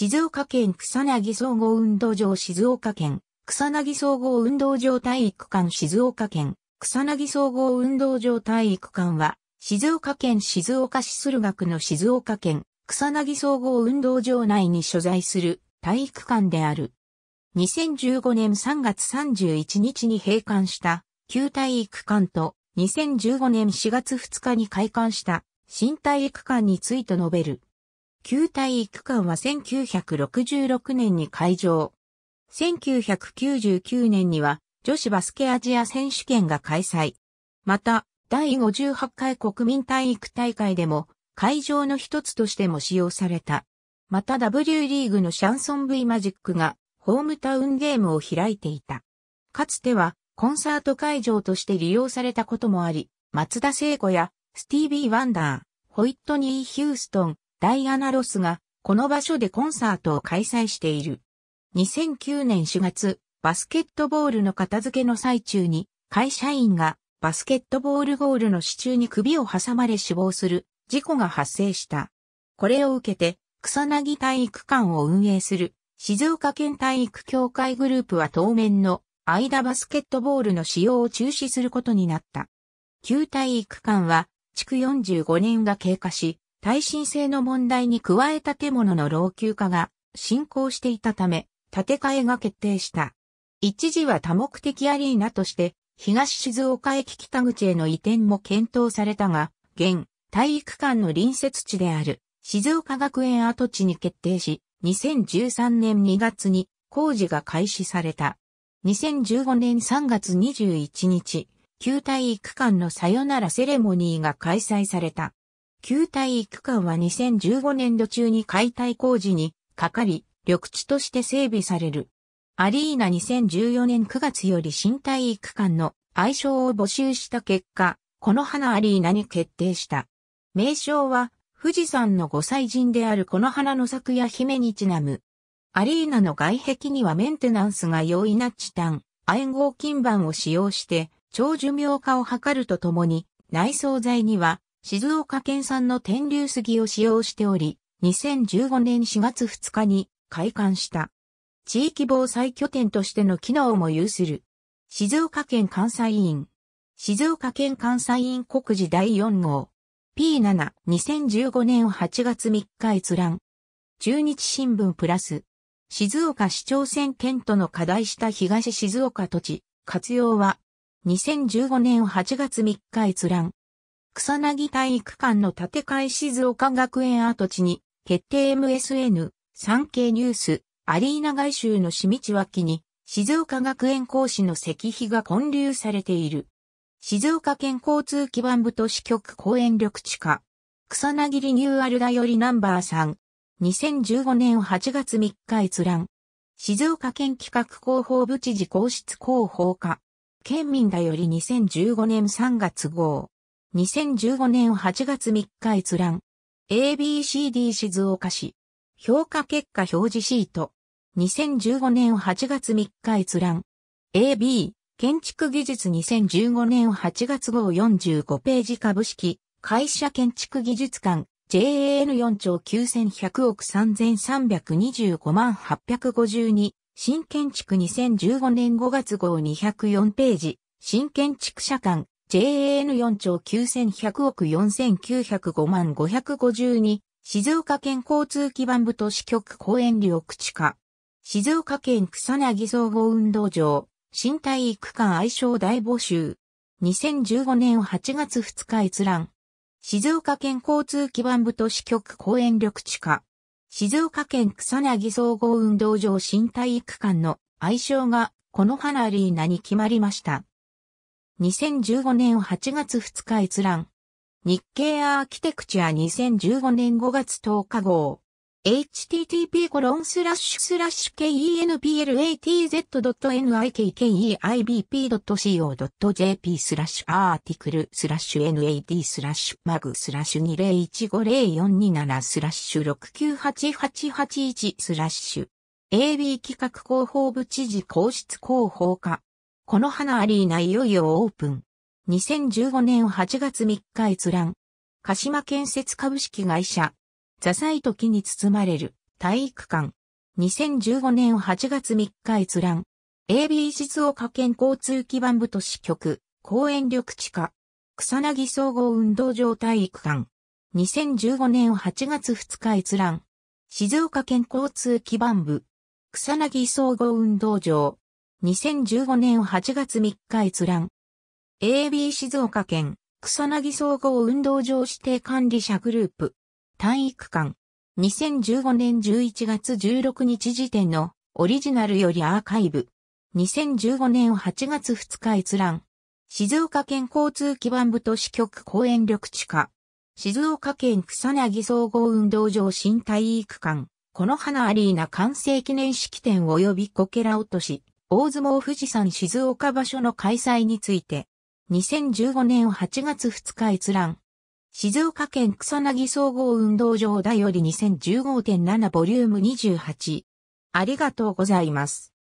静岡県草薙総合運動場静岡県草薙総合運動場体育館静岡県草薙総合運動場体育館は静岡県静岡市駿河区の静岡県草薙総合運動場内に所在する体育館である。2015年3月31日に閉館した旧体育館と2015年4月2日に開館した新体育館について述べる。旧体育館は1966年に開場。1999年には女子バスケアジア選手権が開催。また、第58回国民体育大会でも会場の一つとしても使用された。また W リーグのシャンソン V マジックがホームタウンゲームを開いていた。かつてはコンサート会場として利用されたこともあり、松田聖子やスティービー・ワンダー、ホイットニー・ヒューストン、ダイアナ・ロスが、この場所でコンサートを開催している。2009年4月、バスケットボールの片付けの最中に、会社員がバスケットボールゴールの支柱に首を挟まれ死亡する事故が発生した。これを受けて、草薙体育館を運営する静岡県体育協会グループは当面の間バスケットボールの使用を中止することになった。旧体育館は、築45年が経過し、耐震性の問題に加え建物の老朽化が進行していたため、建て替えが決定した。一時は多目的アリーナとして、東静岡駅北口への移転も検討されたが、現、体育館の隣接地である、静岡学園跡地に決定し、2013年2月に工事が開始された。2015年3月21日、旧体育館のさよならセレモニーが開催された。旧体育館は2015年度中に解体工事にかかり、緑地として整備される。アリーナ2014年9月より新体育館の愛称を募集した結果、この花アリーナに決定した。名称は富士山の御祭神であるこの花の作や姫にちなむ。アリーナの外壁にはメンテナンスが容易なチタン、亜合金板を使用して、長寿命化を図るとともに、内装材には静岡県産の天竜杉を使用しており、2015年4月2日に開館した。地域防災拠点としての機能も有する。静岡県関西院。静岡県関西院国事第4号。P7、2015年8月3日閲覧。中日新聞プラス。静岡市長選県との課題した東静岡土地、活用は、2015年8月3日閲覧。草薙体育館の建て替え静岡学園跡地に、決定 MSN、産経ニュース、アリーナ外周の市道脇に、静岡学園講師の石碑が建立されている。静岡県交通基盤部都市局公園緑地下。草薙リニューアルだよりナンバー3。2015年8月3日閲覧。静岡県企画広報部知事公室広報課。県民だより2015年3月号。2015年8月3日閲覧。ABCD 静岡市。評価結果表示シート。2015年8月3日閲覧。AB、建築技術2015年8月号45ページ株式、会社建築技術館、JAN4 兆9100億3325万852、新建築2015年5月号204ページ、新建築社館、JAN4 兆9100億4905万552、静岡県交通基盤部都市局公園緑地化。静岡県草薙総合運動場、新体育館愛称大募集。2015年8月2日閲覧。静岡県交通基盤部都市局公園緑地化。静岡県草薙総合運動場新体育館の愛称がこの花リーナに決まりました。2015年8月2日閲覧。日経アーキテクチャ2015年5月10日号。http kenplatz.nikkeibp.co.jp スラッシュアーティクルスラッシュ nad スラッシュマグスラッシュ2015047 2スラッシュ698881スラッシュ AB 企画広報部知事公室広報課この花アリーナいよいよオープン。2015年8月3日閲覧。鹿島建設株式会社。ザサイト木に包まれる体育館。2015年8月3日閲覧。AB 静岡県交通基盤部都市局、公園緑地下、草薙総合運動場体育館。2015年8月2日閲覧。静岡県交通基盤部、草薙総合運動場、2015年8月3日閲覧。AB 静岡県草薙総合運動場指定管理者グループ体育館2015年11月16日時点のオリジナルよりアーカイブ2015年8月2日閲覧静岡県交通基盤部都市局公園緑地下静岡県草薙総合運動場新体育館この花アリーナ完成記念式典及びコケラ落とし大相撲富士山静岡場所の開催について、2015年8月2日閲覧。静岡県草薙総合運動場だより2015.7ボリューム28。ありがとうございます。